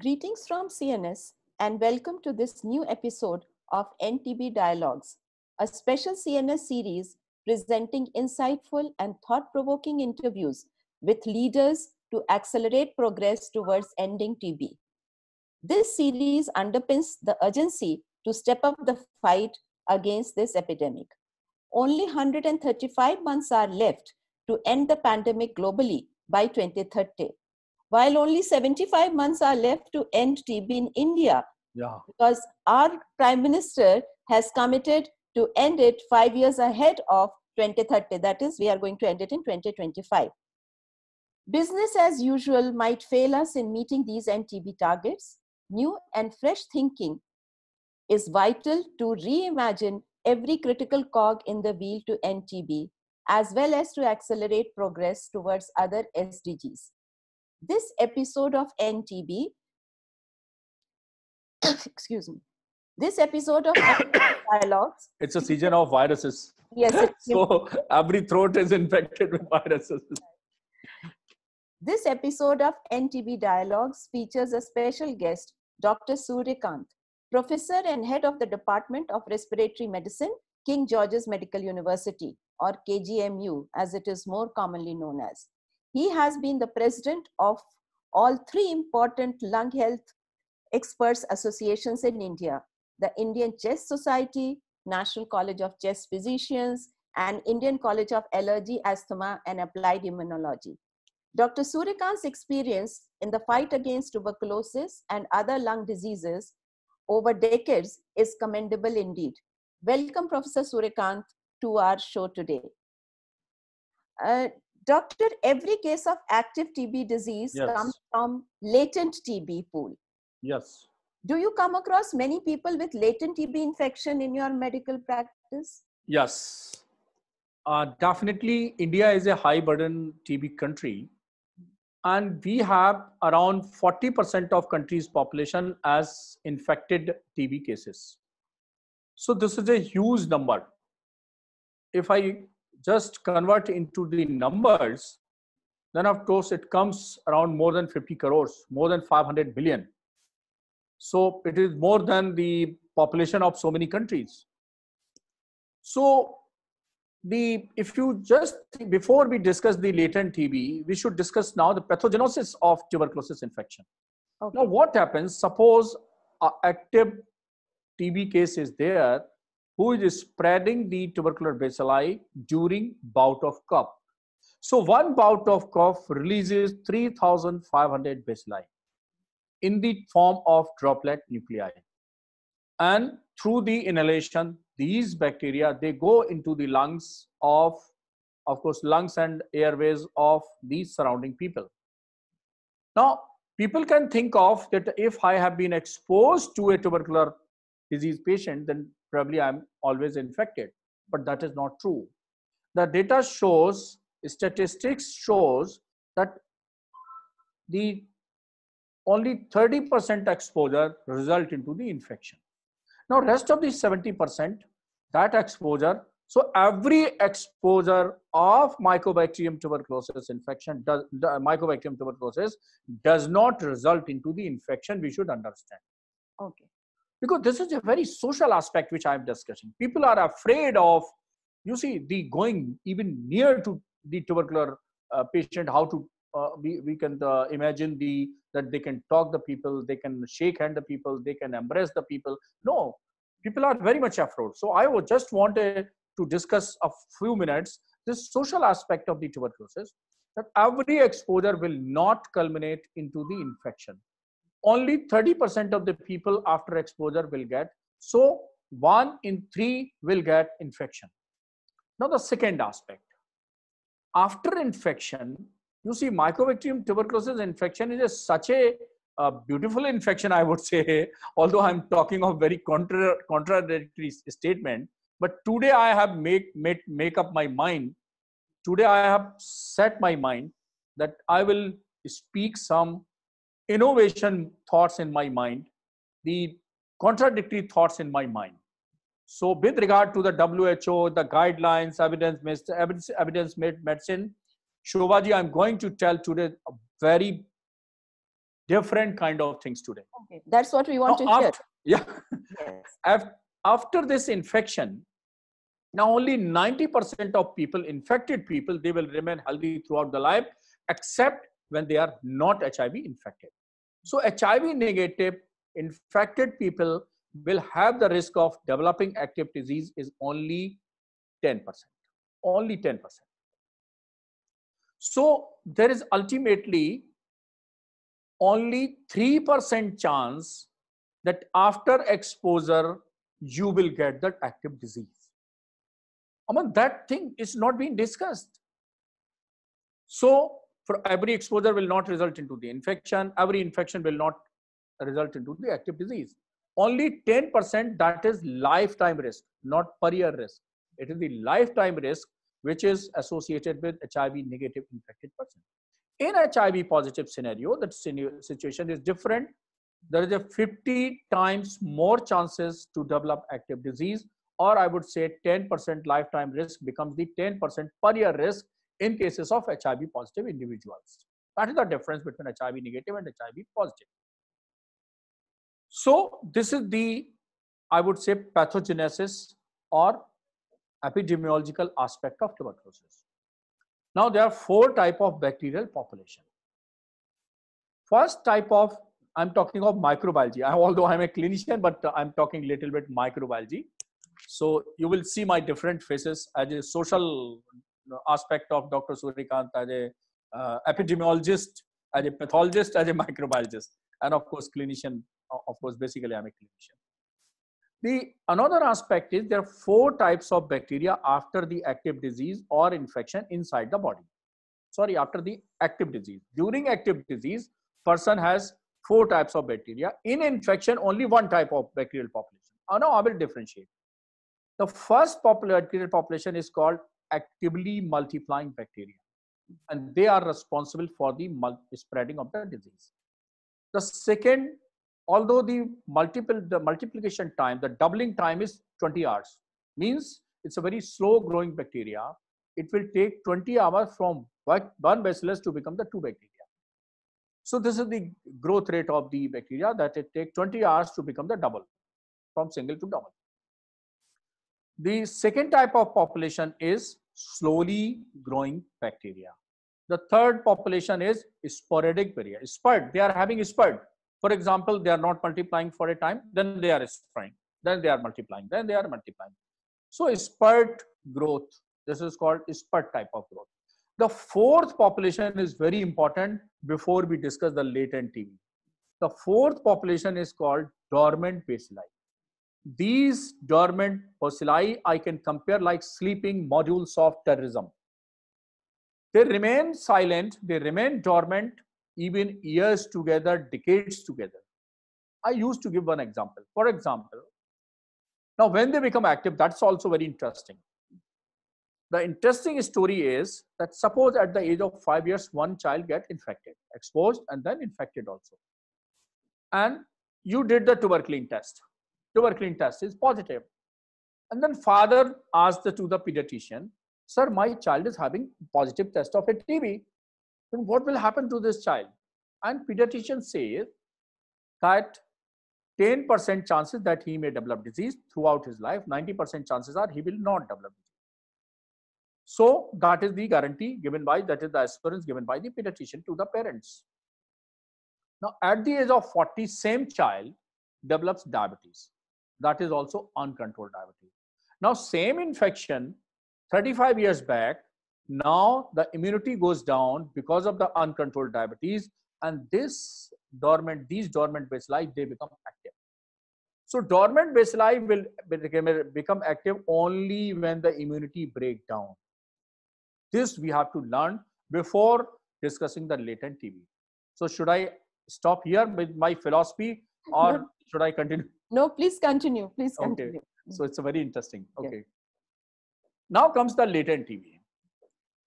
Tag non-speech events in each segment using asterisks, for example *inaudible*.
Greetings from CNS and welcome to this new episode of NTB Dialogues, a special CNS series presenting insightful and thought provoking interviews with leaders to accelerate progress towards ending TB. This series underpins the urgency to step up the fight against this epidemic. Only 135 months are left to end the pandemic globally by 2030 while only 75 months are left to end TB in India. Yeah. Because our Prime Minister has committed to end it five years ahead of 2030. That is, we are going to end it in 2025. Business as usual might fail us in meeting these NTB targets. New and fresh thinking is vital to reimagine every critical cog in the wheel to NTB, as well as to accelerate progress towards other SDGs this episode of NTB, *coughs* excuse me, this episode of *coughs* dialogues. It's a season of viruses. Yes. *laughs* so every throat is infected with viruses. *laughs* This episode of NTB Dialogues features a special guest, Dr. Surikant, professor and head of the Department of Respiratory Medicine, King George's Medical University, or KGMU, as it is more commonly known as. He has been the president of all three important lung health experts associations in India the Indian Chest Society, National College of Chest Physicians, and Indian College of Allergy, Asthma, and Applied Immunology. Dr. Surikant's experience in the fight against tuberculosis and other lung diseases over decades is commendable indeed. Welcome, Professor Surikant, to our show today. Uh, Doctor, every case of active TB disease yes. comes from latent TB pool. Yes. Do you come across many people with latent TB infection in your medical practice? Yes. Uh, definitely, India is a high burden TB country. And we have around 40% of country's population as infected TB cases. So this is a huge number. If I just convert into the numbers, then of course it comes around more than 50 crores, more than 500 billion. So it is more than the population of so many countries. So the if you just before we discuss the latent TB, we should discuss now the pathogenesis of tuberculosis infection. Okay. Now what happens? Suppose active TB case is there, who is spreading the tubercular bacilli during bout of cough. So one bout of cough releases 3,500 bacilli in the form of droplet nuclei. And through the inhalation, these bacteria, they go into the lungs of, of course, lungs and airways of the surrounding people. Now, people can think of that if I have been exposed to a tubercular disease patient, then probably I'm always infected. But that is not true. The data shows, statistics shows that the only 30% exposure result into the infection. Now rest of the 70%, that exposure, so every exposure of Mycobacterium tuberculosis infection, does, Mycobacterium tuberculosis does not result into the infection, we should understand. Okay because this is a very social aspect which i'm discussing people are afraid of you see the going even near to the tubercular uh, patient how to uh, we, we can uh, imagine the that they can talk the people they can shake hand the people they can embrace the people no people are very much afraid so i would just wanted to discuss a few minutes this social aspect of the tuberculosis that every exposure will not culminate into the infection only 30% of the people after exposure will get. So one in three will get infection. Now the second aspect. After infection, you see mycobacterium tuberculosis infection is a, such a, a, beautiful infection, I would say, *laughs* although I'm talking of very contra contradictory statement. But today I have make, make, make up my mind. Today I have set my mind that I will speak some innovation thoughts in my mind, the contradictory thoughts in my mind. So with regard to the WHO, the guidelines, evidence-based evidence, medicine, Shobaji, I'm going to tell today a very different kind of things today. Okay, that's what we want now, to after, hear. Yeah. Yes. *laughs* After this infection, now only 90% of people, infected people, they will remain healthy throughout the life, except when they are not HIV infected. So HIV negative infected people will have the risk of developing active disease is only 10%. Only 10%. So there is ultimately only 3% chance that after exposure, you will get that active disease. I mean, that thing is not being discussed. So for every exposure will not result into the infection. Every infection will not result into the active disease. Only 10% that is lifetime risk, not per year risk. It is the lifetime risk which is associated with HIV negative infected person. In HIV positive scenario, the situation is different. There is a 50 times more chances to develop active disease or I would say 10% lifetime risk becomes the 10% per year risk in cases of HIV positive individuals. That is the difference between HIV negative and HIV positive. So this is the, I would say, pathogenesis or epidemiological aspect of tuberculosis. Now there are four type of bacterial population. First type of, I'm talking of microbiology. I, although I'm a clinician, but I'm talking little bit microbiology. So you will see my different faces as a social aspect of Dr. Surikant as a uh, epidemiologist, as a pathologist, as a microbiologist, and of course, clinician. Of course, basically, I'm a clinician. The another aspect is there are four types of bacteria after the active disease or infection inside the body. Sorry, after the active disease. During active disease, person has four types of bacteria. In infection, only one type of bacterial population. Are now I will differentiate. The first bacterial population is called actively multiplying bacteria mm-hmm. and they are responsible for the spreading of the disease the second although the multiple the multiplication time the doubling time is 20 hours means it's a very slow growing bacteria it will take 20 hours from one bacillus to become the two bacteria so this is the growth rate of the bacteria that it take 20 hours to become the double from single to double the second type of population is slowly growing bacteria. The third population is sporadic bacteria. Spurt, they are having spurt. For example, they are not multiplying for a time, then they are spurring. then they are multiplying, then they are multiplying. So spurt growth, this is called spurt type of growth. The fourth population is very important before we discuss the latent TB. The fourth population is called dormant bacilli these dormant bacilli, I can compare like sleeping modules of terrorism. They remain silent, they remain dormant even years together, decades together. I used to give one example. For example, now when they become active, that's also very interesting. The interesting story is that suppose at the age of five years, one child get infected, exposed and then infected also. And you did the tuberculin test tuberculin test is positive. And then father asked the, to the pediatrician, sir, my child is having positive test of a TB. Then what will happen to this child? And pediatrician says that 10% chances that he may develop disease throughout his life, 90% chances are he will not develop disease. So that is the guarantee given by, that is the assurance given by the pediatrician to the parents. Now at the age of 40, same child develops diabetes that is also uncontrolled diabetes. Now, same infection 35 years back, now the immunity goes down because of the uncontrolled diabetes and this dormant, these dormant baseline, they become active. So dormant baseline will become active only when the immunity break down. This we have to learn before discussing the latent TB. So should I stop here with my philosophy or *laughs* should I continue? No, please continue. Please continue. Okay. So it's a very interesting. Okay. Yeah. Now comes the latent TB.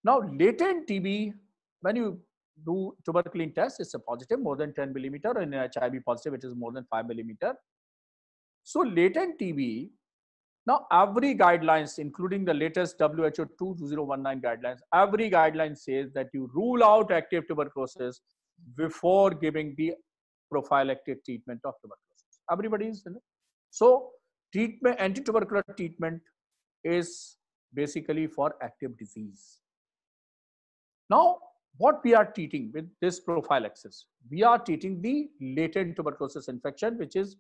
Now, latent TB, when you do tuberculin test, it's a positive, more than 10 millimeter, and HIV positive, it is more than 5 millimeter. So latent TB, now every guidelines, including the latest WHO 2019 guidelines, every guideline says that you rule out active tuberculosis before giving the prophylactic treatment of tuberculosis everybody is in So treatment, anti-tubercular treatment is basically for active disease. Now, what we are treating with this prophylaxis, we are treating the latent tuberculosis infection, which is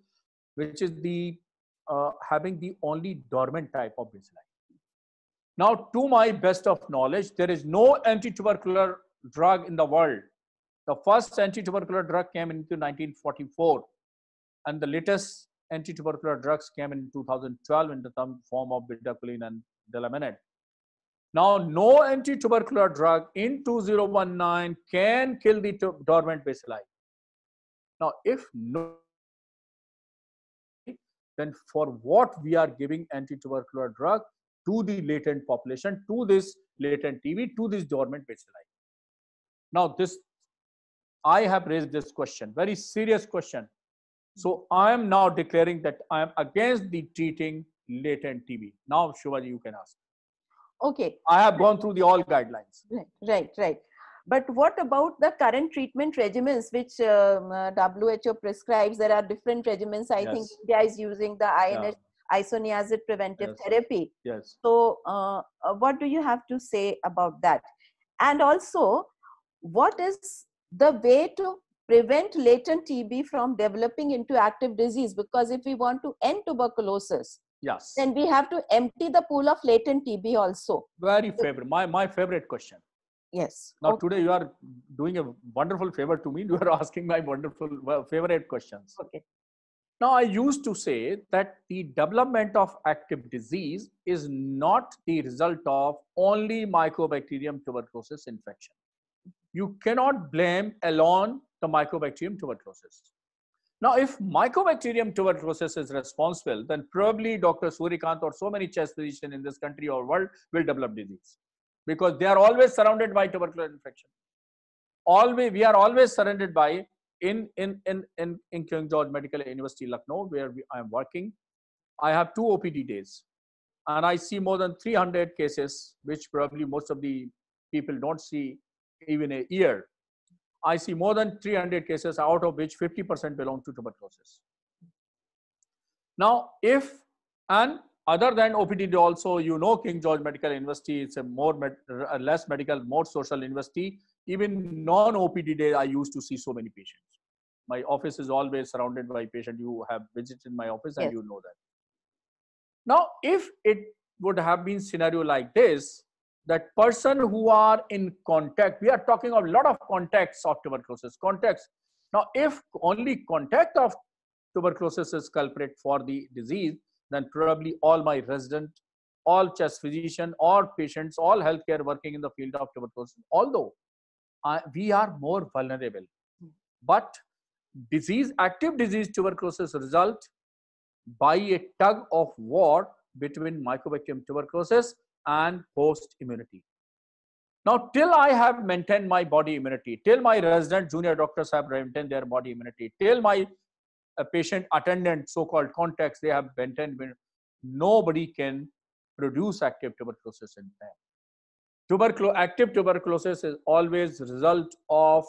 which is the uh, having the only dormant type of baseline. Now, to my best of knowledge, there is no anti-tubercular drug in the world. The first anti-tubercular drug came into 1944 and the latest anti-tubercular drugs came in 2012 in the form of betacaline and delaminate. Now, no anti-tubercular drug in 2019 can kill the dormant bacilli. Now, if no, then for what we are giving anti-tubercular drug to the latent population, to this latent TB, to this dormant bacilli? Now, this I have raised this question, very serious question. So I am now declaring that I am against the treating latent TB. Now, Shivaji, you can ask. Okay. I have gone through the all guidelines. Right, right, right. But what about the current treatment regimens which um, uh, WHO prescribes? There are different regimens. I yes. think India is using the yeah. isoniazid preventive yes. therapy. Yes. So, uh, uh, what do you have to say about that? And also, what is the way to prevent latent TB from developing into active disease because if we want to end tuberculosis, yes, then we have to empty the pool of latent TB also. Very favorite. My my favorite question. Yes. Now okay. today you are doing a wonderful favor to me. *laughs* You are asking my wonderful favorite questions. Okay. Now I used to say that the development of active disease is not the result of only Mycobacterium tuberculosis infection you cannot blame alone the Mycobacterium tuberculosis. Now, if Mycobacterium tuberculosis is responsible, then probably Dr. Surikant or so many chest physicians in this country or world will develop disease because they are always surrounded by tubercular infection. Always, we are always surrounded by in in in in, in King George Medical University, Lucknow, where we, I am working. I have two OPD days, and I see more than 300 cases, which probably most of the people don't see even a year I see more than 300 cases out of which 50% belong to tuberculosis. Now, if and other than OPD also, you know King George Medical University, it's a more med, less medical, more social university. Even non-OPD day, I used to see so many patients. My office is always surrounded by patients. You have visited my office and you know that. Now, if it would have been scenario like this, that person who are in contact we are talking of a lot of contacts of tuberculosis contacts now if only contact of tuberculosis is culprit for the disease then probably all my resident all chest physician all patients all healthcare working in the field of tuberculosis although uh, we are more vulnerable but disease active disease tuberculosis result by a tug of war between mycobacterium tuberculosis and post immunity. Now, till I have maintained my body immunity, till my resident junior doctors have maintained their body immunity, till my uh, patient attendant, so-called contacts, they have maintained, nobody can produce active tuberculosis in them. Tuberculo active tuberculosis is always result of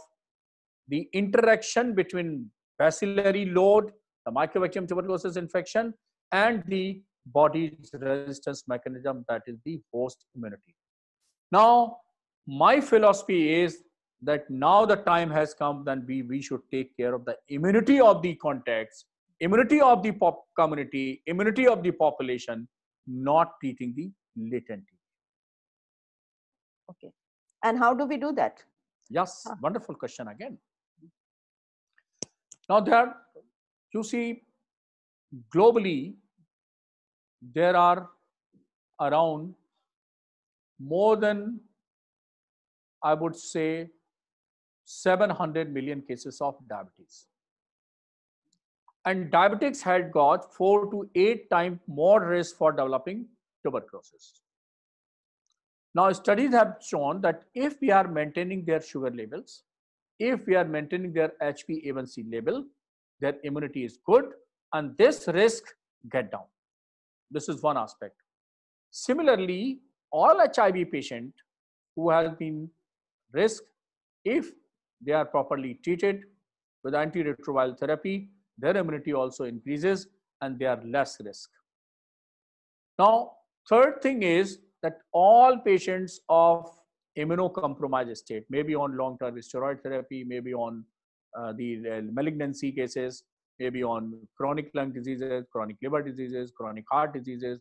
the interaction between bacillary load, the mycobacterium tuberculosis infection, and the body's resistance mechanism that is the host immunity. Now, my philosophy is that now the time has come then we, we should take care of the immunity of the contacts, immunity of the community, immunity of the population, not treating the latent. Okay. And how do we do that? Yes, huh. wonderful question again. Now there, you see, globally, there are around more than, I would say, 700 million cases of diabetes. And diabetics had got four to eight times more risk for developing tuberculosis. Now, studies have shown that if we are maintaining their sugar levels, if we are maintaining their HbA1c level, their immunity is good and this risk get down. This is one aspect. Similarly, all HIV patient who has been risk, if they are properly treated with antiretroviral therapy, their immunity also increases and they are less risk. Now, third thing is that all patients of immunocompromised state, maybe on long-term steroid therapy, maybe on uh, the uh, malignancy cases, maybe on chronic lung diseases, chronic liver diseases, chronic heart diseases,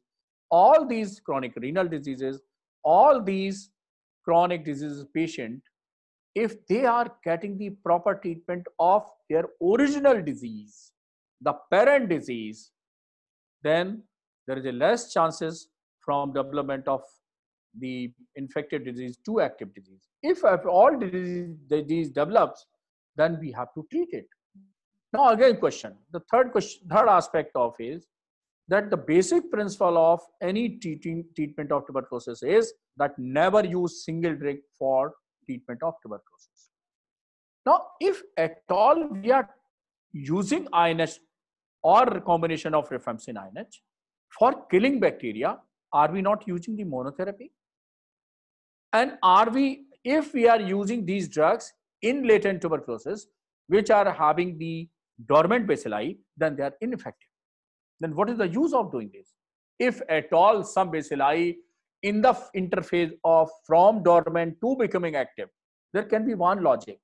all these chronic renal diseases, all these chronic diseases patient, if they are getting the proper treatment of their original disease, the parent disease, then there is a less chances from development of the infected disease to active disease. If, all disease, disease develops, then we have to treat it. Now again question, the third question, third aspect of is that the basic principle of any treating, treatment of tuberculosis is that never use single drug for treatment of tuberculosis. Now, if at all we are using INH or combination of rifampicin INH for killing bacteria, are we not using the monotherapy? And are we, if we are using these drugs in latent tuberculosis, which are having the dormant bacilli, then they are ineffective. Then what is the use of doing this? If at all some bacilli in the interface of from dormant to becoming active, there can be one logic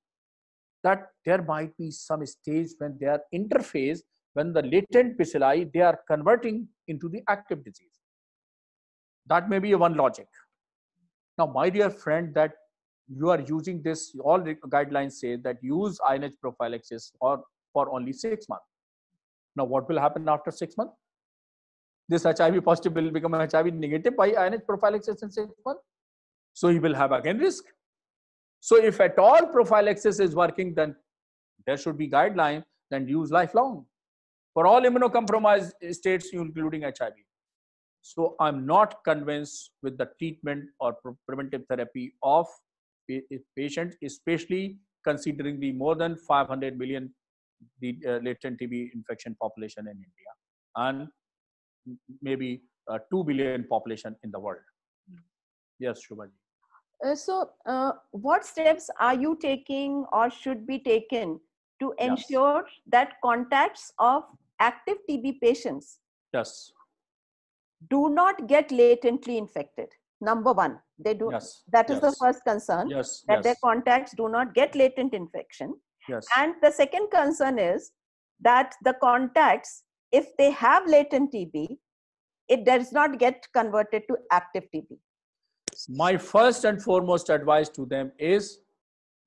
that there might be some stage when they are interphase, when the latent bacilli, they are converting into the active disease. That may be a one logic. Now, my dear friend, that you are using this, all the guidelines say that use INH prophylaxis or for only six months. Now, what will happen after six months? This HIV positive will become an HIV negative by INH access in six months. So he will have again risk. So if at all profile access is working, then there should be guidelines Then use lifelong for all immunocompromised states, including HIV. So I'm not convinced with the treatment or preventive therapy of patients, especially considering the more than 500 million the uh, latent TB infection population in India and maybe uh, 2 billion population in the world. Hmm. Yes, Shubhaji. Uh, so uh, what steps are you taking or should be taken to ensure yes. that contacts of active tb patients yes do not get latently infected number one they do yes. that is yes. the first concern yes. that their contacts do not get latent infection Yes. And the second concern is that the contacts, if they have latent TB, it does not get converted to active TB. My first and foremost advice to them is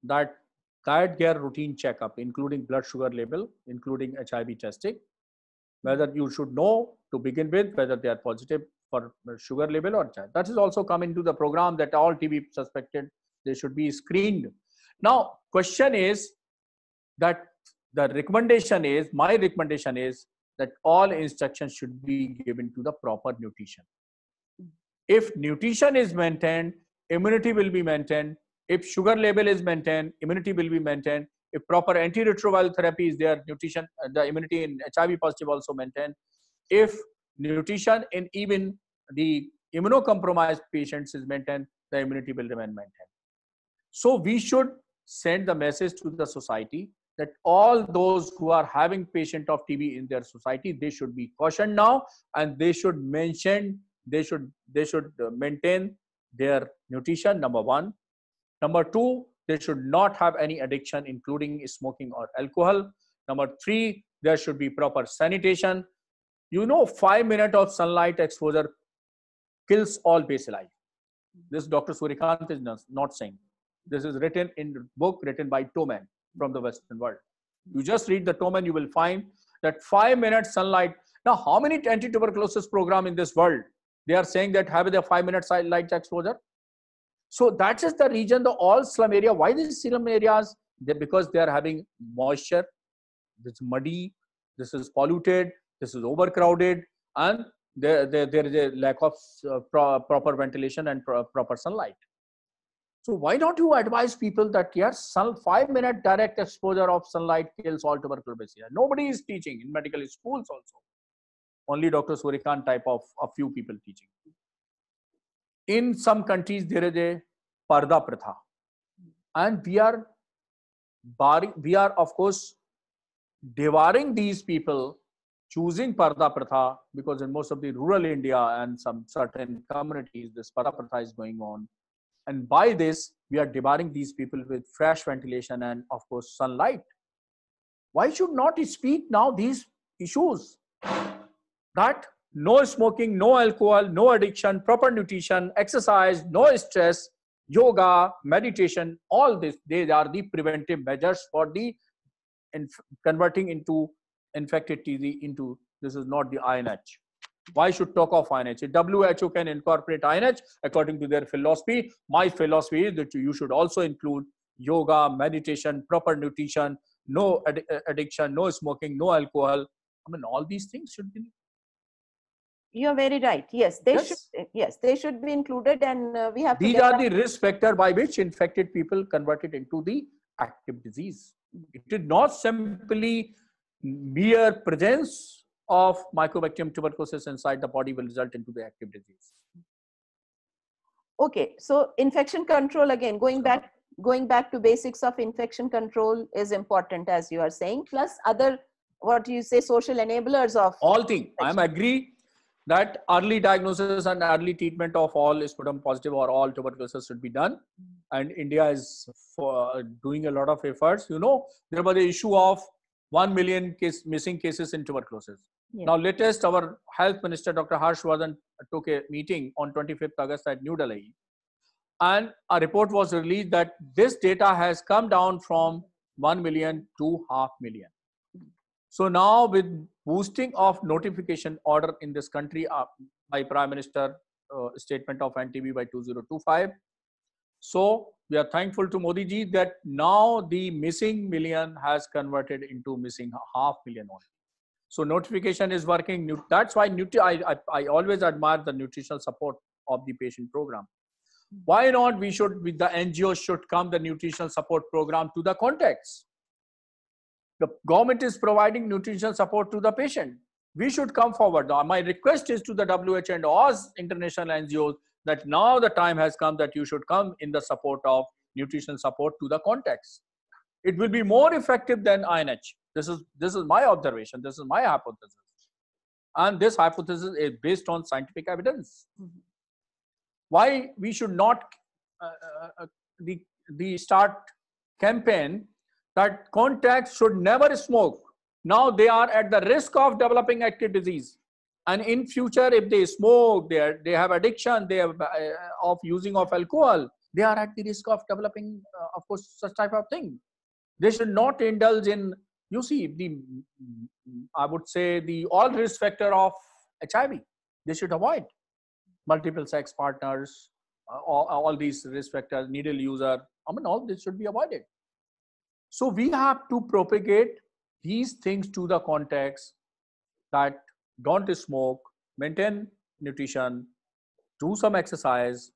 that diet care routine checkup, including blood sugar level, including HIV testing, whether you should know to begin with whether they are positive for sugar level or not. That is also come into the program that all TB suspected they should be screened. Now, question is that the recommendation is my recommendation is that all instructions should be given to the proper nutrition if nutrition is maintained immunity will be maintained if sugar level is maintained immunity will be maintained if proper antiretroviral therapy is there nutrition uh, the immunity in hiv positive also maintained if nutrition in even the immunocompromised patients is maintained the immunity will remain maintained so we should send the message to the society that all those who are having patient of TB in their society, they should be cautioned now and they should mention, they should, they should uh, maintain their nutrition, number one. Number two, they should not have any addiction, including smoking or alcohol. Number three, there should be proper sanitation. You know, five minutes of sunlight exposure kills all bacilli. This Dr. Surikant is not saying. This is written in book written by two men from the Western world. You just read the tome and you will find that five minute sunlight. Now, how many anti-tuberculosis program in this world? They are saying that have a five minute light exposure. So that is the region, the all slum area. Why these slum areas? They, because they are having moisture, it's muddy, this is polluted, this is overcrowded, and there, there, there is a lack of uh, pro proper ventilation and pro proper sunlight. So why don't you advise people that yes, sun, five minute direct exposure of sunlight kills all tuberculosis? Nobody is teaching in medical schools also. Only Dr. Surikant type of a few people teaching. In some countries, there is a parda pratha. And we are, barring, we are of course devouring these people choosing parda pratha because in most of the rural India and some certain communities, this parda pratha is going on and by this, we are debarring these people with fresh ventilation and, of course, sunlight. Why should not speak now these issues? That no smoking, no alcohol, no addiction, proper nutrition, exercise, no stress, yoga, meditation, all this, they are the preventive measures for the inf- converting into infected TB into this is not the INH. Why should talk of INH? WHO can incorporate INH according to their philosophy. My philosophy is that you should also include yoga, meditation, proper nutrition, no ad uh, addiction, no smoking, no alcohol. I mean, all these things should be. You're very right. Yes, they yes. should. Uh, yes, they should be included, and uh, we have. These are the risk factor by which infected people converted into the active disease. It did not simply mere presence of Mycobacterium tuberculosis inside the body will result into the active disease. Okay, so infection control again, going back going back to basics of infection control is important as you are saying plus other what do you say social enablers of all things. i am agree that early diagnosis and early treatment of all sputum positive or all tuberculosis should be done and india is uh, doing a lot of efforts you know there was the issue of 1 million case, missing cases in tuberculosis now, latest, our health minister, Dr. Harshvardhan, took a meeting on 25th August at New Delhi. And a report was released that this data has come down from 1 million to half million. So now with boosting of notification order in this country uh, by Prime Minister uh, statement of NTB by 2025. So we are thankful to Modi ji that now the missing million has converted into missing half million only. So notification is working. That's why nutri- I, I, I always admire the nutritional support of the patient program. Why not we should, with the NGO should come the nutritional support program to the contacts. The government is providing nutritional support to the patient. We should come forward. Now, my request is to the WHO and all international NGOs that now the time has come that you should come in the support of nutritional support to the contacts. It will be more effective than INH. This is, this is my observation. This is my hypothesis. And this hypothesis is based on scientific evidence. Mm-hmm. Why we should not uh, uh, uh, the, the start campaign that contacts should never smoke. Now they are at the risk of developing active disease. And in future, if they smoke, they, are, they have addiction, they have uh, uh of using of alcohol, they are at the risk of developing, uh, of course, such type of thing. They should not indulge in you see the, mm, I would say the all risk factor of HIV, they should avoid multiple sex partners, uh, all, all, these risk factors, needle user, I mean, all this should be avoided. So we have to propagate these things to the context that don't smoke, maintain nutrition, do some exercise,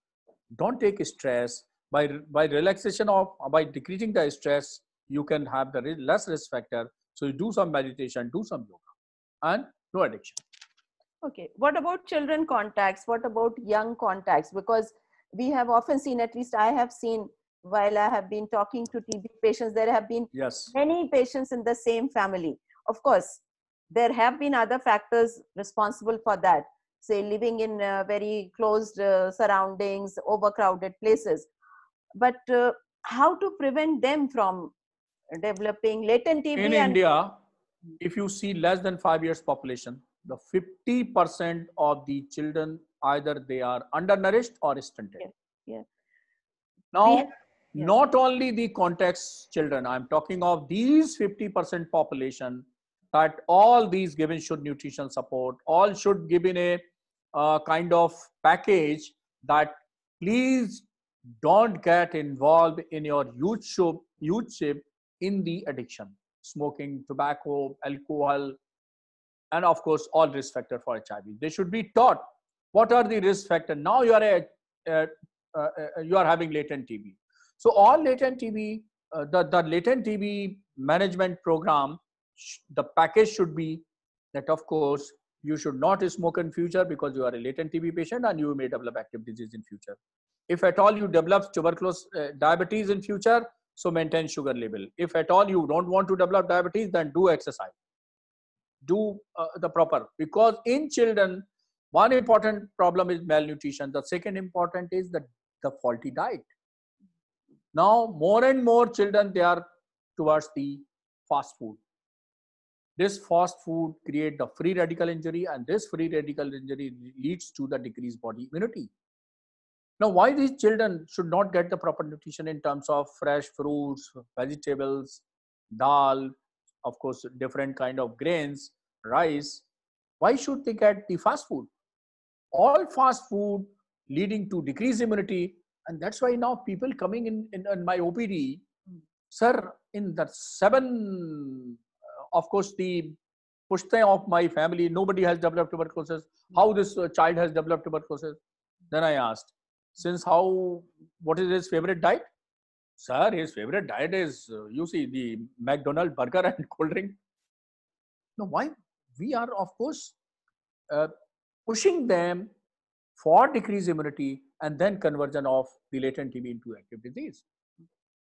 don't take stress. By, by relaxation of, by decreasing the stress, you can have the less risk factor. So you do some meditation, do some yoga, and no addiction. Okay. What about children contacts? What about young contacts? Because we have often seen, at least I have seen, while I have been talking to TB patients, there have been yes. many patients in the same family. Of course, there have been other factors responsible for that. Say, living in uh, very closed uh, surroundings, overcrowded places. But uh, how to prevent them from developing latent TB. In India, if you see less than five years population, the 50% of the children, either they are undernourished or stunted. Yeah. yeah. Now, have, yeah. not only the context children, I'm talking of these 50% population that all these given should nutritional support, all should given a uh, kind of package that please don't get involved in your YouTube YouTube. youth ship in the addiction smoking, tobacco, alcohol, and of course, all risk factor for HIV. They should be taught what are the risk factor. Now you are a, you are having latent TB. So all latent TB, uh, the, the latent TB management program, the package should be that of course you should not smoke in future because you are a latent TB patient and you may develop active disease in future. If at all you develop tuberculosis uh, diabetes in future, so maintain sugar level. If at all you don't want to develop diabetes, then do exercise. Do uh, the proper. Because in children, one important problem is malnutrition. The second important is the, the faulty diet. Now, more and more children, they are towards the fast food. This fast food create the free radical injury and this free radical injury leads to the decreased body immunity. Now, why these children should not get the proper nutrition in terms of fresh fruits, vegetables, dal, of course, different kind of grains, rice. Why should they get the fast food? All fast food leading to decreased immunity. And that's why now people coming in, in, in my OPD, sir, in the seven, uh, of course, the pushte of my family, nobody has developed tuberculosis. How this uh, child has developed tuberculosis? Then I asked, since how what is his favorite diet? Sir, his favorite diet is uh, you see the McDonald burger *laughs* and cold drink. No, why? We are of course uh, pushing them for decreased immunity and then conversion of the latent TB into active disease.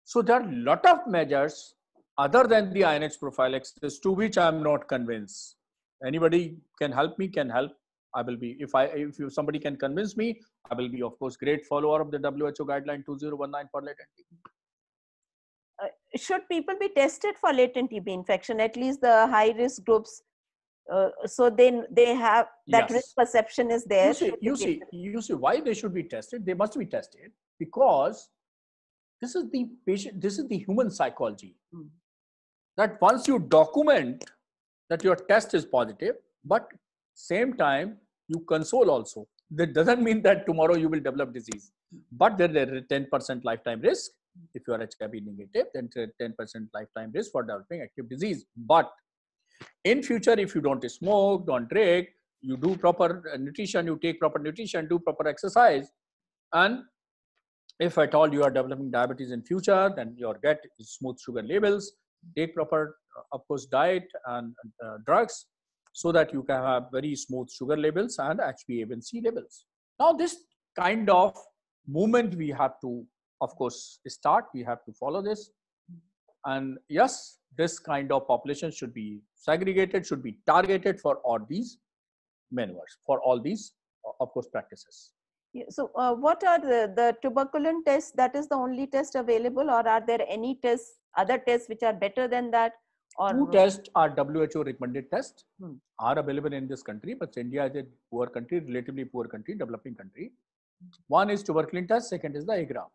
So there are a lot of measures other than the INH prophylaxis to which I am not convinced. Anybody can help me, can help I will be if I if you, somebody can convince me, I will be of course great follower of the WHO guideline 2019 for latent TB. Uh, should people be tested for latent TB infection? At least the high risk groups, uh, so then they have that yes. risk perception is there. You see, you see, you see why they should be tested. They must be tested because this is the patient. This is the human psychology. Mm. That once you document that your test is positive, but same time, you console also. That doesn't mean that tomorrow you will develop disease, but there is 10% lifetime risk. If you are HIV negative, then 10% lifetime risk for developing active disease. But in future, if you don't smoke, don't drink, you do proper nutrition, you take proper nutrition, do proper exercise, and if at all you are developing diabetes in future, then your gut smooth sugar levels, take proper, uh, of course, diet and uh, drugs, so that you can have very smooth sugar levels and HbA1c levels. Now, this kind of movement we have to, of course, start. We have to follow this. And yes, this kind of population should be segregated, should be targeted for all these maneuvers, for all these, of course, practices. Yeah, so, uh, what are the, the tuberculin tests? That is the only test available, or are there any tests, other tests which are better than that? Or Two tests are WHO recommended tests hmm. are available in this country, but India is a poor country, relatively poor country, developing country. Hmm. One is tuberculin test, second is the IGRA.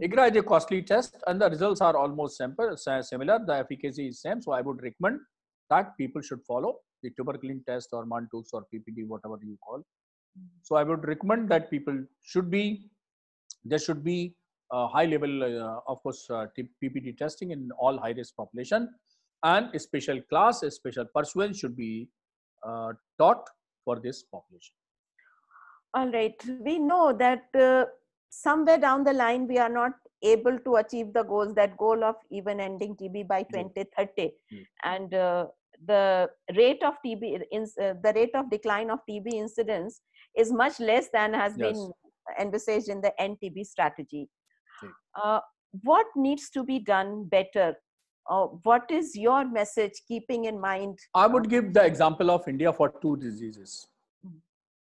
IGRA hmm. is a costly test and the results are almost similar. The efficacy is same. So I would recommend that people should follow the tuberculin test or Mantoux or PPD, whatever you call. Hmm. So I would recommend that people should be, there should be high level, uh, of course, uh, PPD testing in all high risk population and special class, special pursuance should be uh, taught for this population. All right. We know that uh, somewhere down the line, we are not able to achieve the goals, that goal of even ending TB by 2030. Mm. And uh, the rate of TB, in, uh, the rate of decline of TB incidence is much less than has yes. been envisaged in the NTB strategy. Okay. Uh, what needs to be done better uh, what is your message keeping in mind i would give the example of india for two diseases hmm.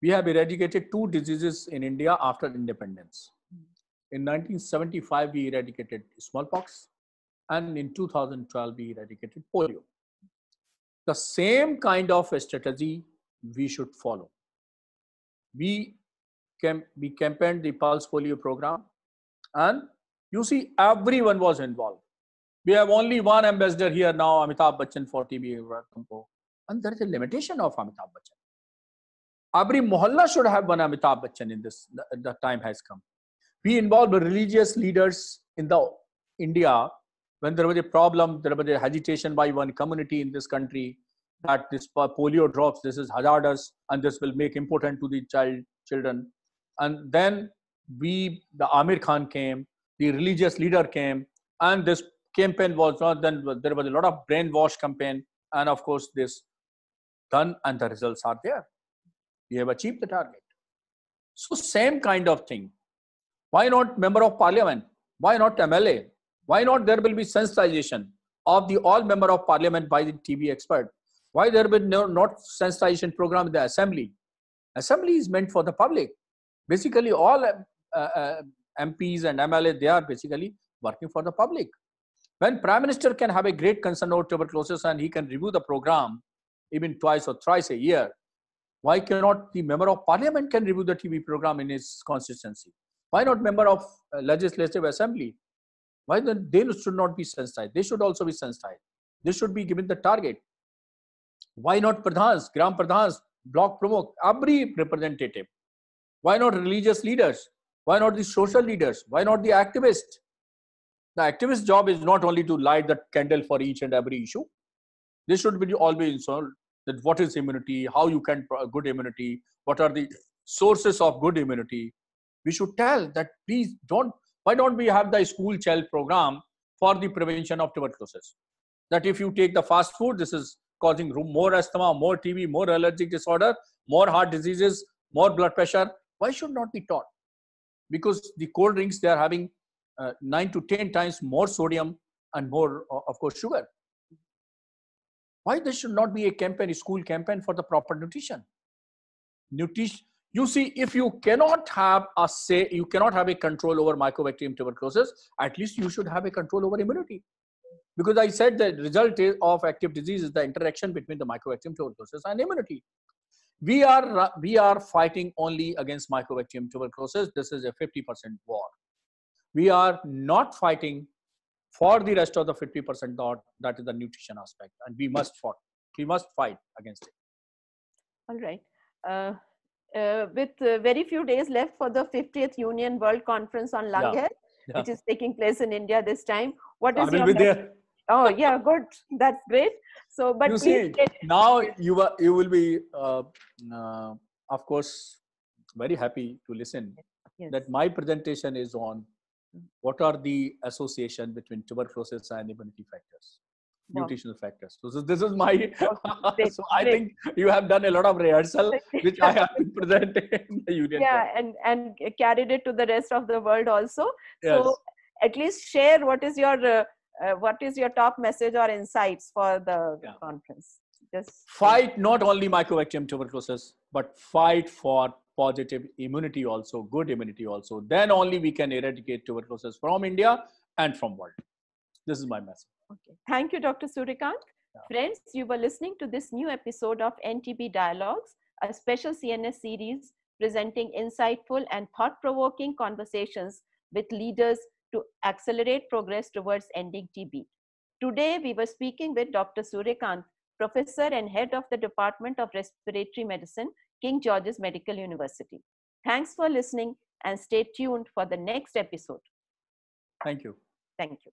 we have eradicated two diseases in india after independence hmm. in 1975 we eradicated smallpox and in 2012 we eradicated polio the same kind of strategy we should follow we cam- we campaigned the pulse polio program and you see everyone was involved we have only one ambassador here now, Amitabh Bachchan for TV. And there is a limitation of Amitabh Bachchan. Every Mohalla should have one Amitabh Bachchan in this. The, the time has come. We involved religious leaders in the India when there was a problem, there was a agitation by one community in this country that this polio drops, this is hazardous, and this will make important to the child children. And then we, the Amir Khan came, the religious leader came, and this campaign was not then there was a lot of brainwash campaign and of course this done and the results are there we have achieved the target so same kind of thing why not member of parliament why not mla why not there will be sensitization of the all member of parliament by the TV expert why there will no, not sensitization program in the assembly assembly is meant for the public basically all uh, uh, mps and mla they are basically working for the public when prime minister can have a great concern over tuberculosis and he can review the program even twice or thrice a year, why cannot the member of parliament can review the TB program in his constituency? Why not member of uh, legislative assembly? Why then they should not be sensitized? They should also be sensitized. They should be given the target. Why not pradhans, gram pradhans, block promote every representative? Why not religious leaders? Why not the social leaders? Why not the activists? The activist job is not only to light the candle for each and every issue. This should be always installed that what is immunity, how you can good immunity, what are the sources of good immunity. We should tell that please don't, why don't we have the school child program for the prevention of tuberculosis? That if you take the fast food, this is causing more asthma, more TB, more allergic disorder, more heart diseases, more blood pressure. Why should not be taught? Because the cold drinks, they are having uh, 9 to 10 times more sodium and more, uh, of course, sugar. Why there should not be a campaign, a school campaign for the proper nutrition? Nutrition. You see, if you cannot have a say, you cannot have a control over mycobacterium tuberculosis, at least you should have a control over immunity. Because I said the result of active disease is the interaction between the mycobacterium tuberculosis and immunity. We are, we are fighting only against mycobacterium tuberculosis. This is a 50% war we are not fighting for the rest of the 50% dot that is the nutrition aspect and we must fight we must fight against it all right uh, uh, with uh, very few days left for the 50th union world conference on lung health yeah. which is taking place in india this time what is I will your be there. oh yeah good that's great so but you see, now you are, you will be uh, uh, of course very happy to listen yes. that my presentation is on what are the association between tuberculosis and immunity factors? Wow. Nutritional factors. So, this is my. *laughs* so I think you have done a lot of rehearsal, *laughs* which I have to present in the union. Yeah, and and carried it to the rest of the world also. Yes. So at least share what is your uh, uh, what is your top message or insights for the yeah. conference. Just fight not only mycobacterium tuberculosis, but fight for positive immunity also, good immunity also. Then only we can eradicate tuberculosis from India and from world. This is my message. Okay. Thank you, Dr. Surikant. Yeah. Friends, you were listening to this new episode of NTB Dialogues, a special CNS series presenting insightful and thought-provoking conversations with leaders to accelerate progress towards ending TB. Today, we were speaking with Dr. Surikant, professor and head of the Department of Respiratory Medicine King George's Medical University. Thanks for listening and stay tuned for the next episode. Thank you. Thank you.